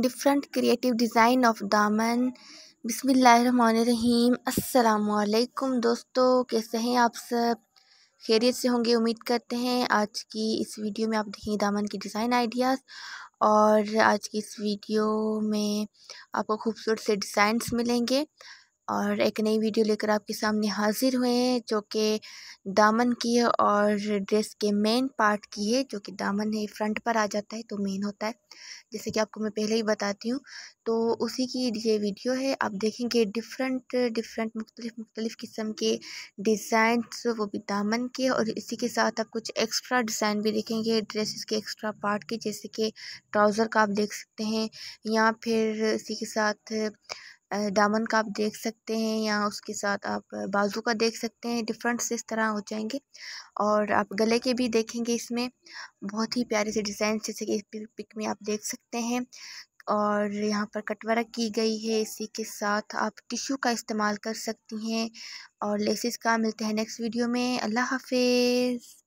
different creative design of दामन बिसमीम असलकुम दोस्तों कैसे हैं आप सब खैरियत से होंगे उम्मीद करते हैं आज की इस वीडियो में आप देखेंगे दामन के डिज़ाइन आइडियाज़ और आज की इस वीडियो में आपको खूबसूरत से डिज़ाइंस मिलेंगे और एक नई वीडियो लेकर आपके सामने हाजिर हुए हैं जो कि दामन की है और ड्रेस के मेन पार्ट की है जो कि दामन है फ्रंट पर आ जाता है तो मेन होता है जैसे कि आपको मैं पहले ही बताती हूँ तो उसी की ये वीडियो है आप देखेंगे डिफरेंट डिफरेंट मुख्तलिफ मुख्तलिफ किस्म के डिज़ाइन वो भी दामन के और इसी के साथ आप कुछ एक्स्ट्रा डिज़ाइन भी देखेंगे ड्रेसेस के एक्स्ट्रा पार्ट के जैसे कि ट्राउज़र का आप देख सकते हैं या फिर इसी के साथ दामन का आप देख सकते हैं या उसके साथ आप बाजू का देख सकते हैं डिफरेंट इस तरह हो जाएंगे और आप गले के भी देखेंगे इसमें बहुत ही प्यारे से डिज़ाइन जैसे कि इस पिक में आप देख सकते हैं और यहाँ पर कटवरा की गई है इसी के साथ आप टिश्यू का इस्तेमाल कर सकती हैं और लेसिस का मिलते हैं नेक्स्ट वीडियो में अल्लाह हाफिज़